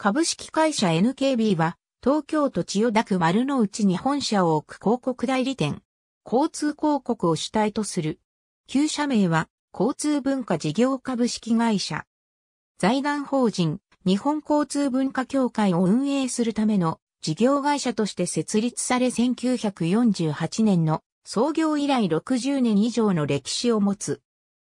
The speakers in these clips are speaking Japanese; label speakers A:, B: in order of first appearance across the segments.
A: 株式会社 NKB は、東京都千代田区丸の内に本社を置く広告代理店、交通広告を主体とする。旧社名は、交通文化事業株式会社。財団法人、日本交通文化協会を運営するための事業会社として設立され1948年の創業以来60年以上の歴史を持つ。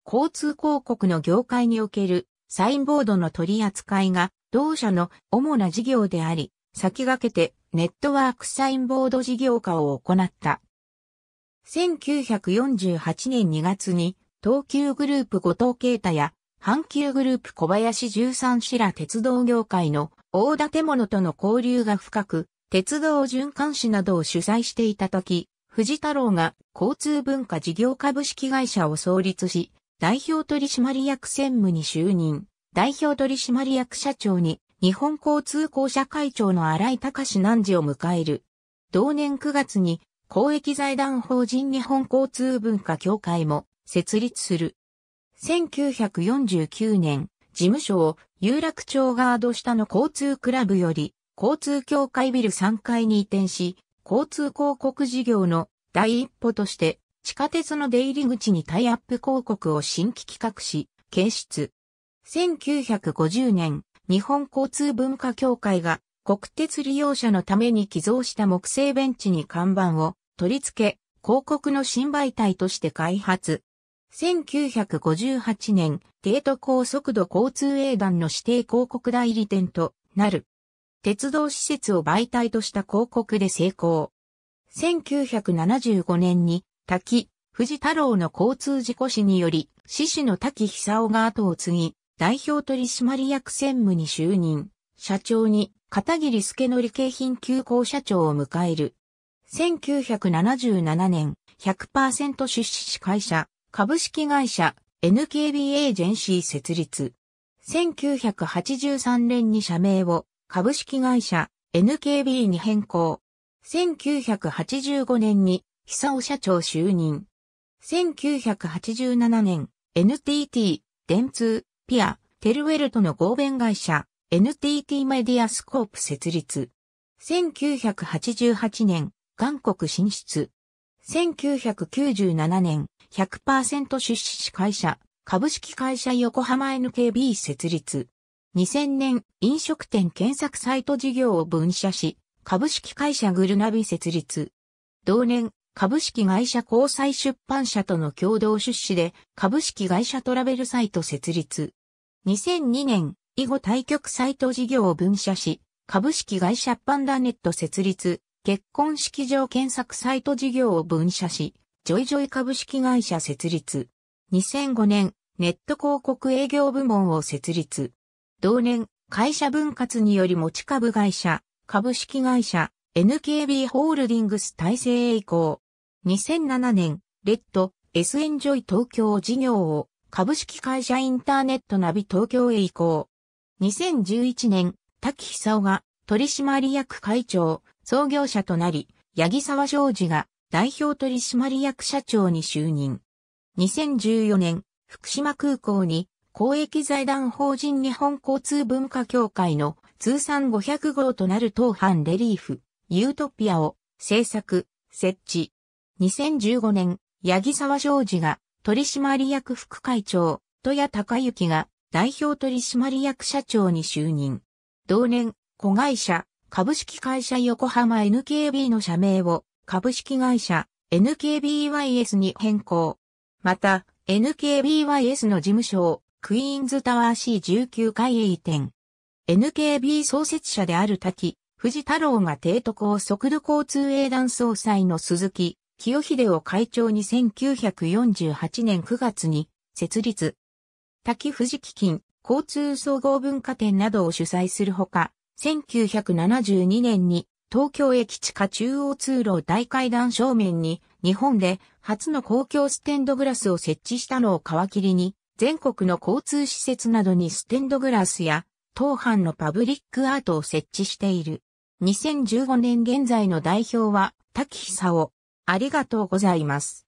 A: 交通広告の業界におけるサインボードの取り扱いが同社の主な事業であり、先駆けてネットワークサインボード事業化を行った。1948年2月に東急グループ後藤啓太や阪急グループ小林十三氏ら鉄道業界の大建物との交流が深く、鉄道循環誌などを主催していた時、藤太郎が交通文化事業株式会社を創立し、代表取締役専務に就任。代表取締役社長に、日本交通公社会長の荒井隆南次を迎える。同年9月に、公益財団法人日本交通文化協会も設立する。1949年、事務所を有楽町ガード下の交通クラブより交通協会ビル3階に移転し、交通広告事業の第一歩として地下鉄の出入り口にタイアップ広告を新規企画し、検出。1950年、日本交通文化協会が国鉄利用者のために寄贈した木製ベンチに看板を取り付け、広告の新媒体として開発。1958年、帝都高速度交通営団の指定広告代理店となる。鉄道施設を媒体とした広告で成功。1975年に、滝、藤太郎の交通事故死により、死士の滝久夫が後を継ぎ、代表取締役専務に就任、社長に片桐助則景品急行社長を迎える。1977年、100%出資会社、株式会社、NKB エージェンシー設立。1983年に社名を株式会社 NKB に変更。1985年に久尾社長就任。1987年 NTT 電通ピア、テルウェルとの合弁会社、NTT メディアスコープ設立。1988年、韓国進出。1997年、100%出資し会社、株式会社横浜 NKB 設立。2000年、飲食店検索サイト事業を分社し、株式会社グルナビ設立。同年、株式会社交際出版社との共同出資で、株式会社トラベルサイト設立。2002年、囲碁対局サイト事業を分社し、株式会社パンダネット設立、結婚式場検索サイト事業を分社し、ジョイジョイ株式会社設立。2005年、ネット広告営業部門を設立。同年、会社分割により持ち株会社、株式会社、NKB ホールディングス体制へ移行。2007年、レッド、SN ジョイ東京事業を株式会社インターネットナビ東京へ移行。2011年、滝久夫が取締役会長、創業者となり、八木沢昌司が代表取締役社長に就任。2014年、福島空港に公益財団法人日本交通文化協会の通算500号となる当藩レリーフ、ユートピアを制作、設置。2015年、八木沢昌司が取締役副会長、戸谷隆之が代表取締役社長に就任。同年、子会社、株式会社横浜 NKB の社名を株式会社 NKBYS に変更。また、NKBYS の事務所をクイーンズタワー C19 階へ移転。NKB 創設者である滝、藤太郎が提督を速度交通営団総裁の鈴木清秀を会長に1948年9月に設立。滝富士基金、交通総合文化展などを主催するほか、1972年に東京駅地下中央通路大階段正面に日本で初の公共ステンドグラスを設置したのを皮切りに、全国の交通施設などにステンドグラスや当藩のパブリックアートを設置している。2015年現在の代表は滝久夫、ありがとうございます。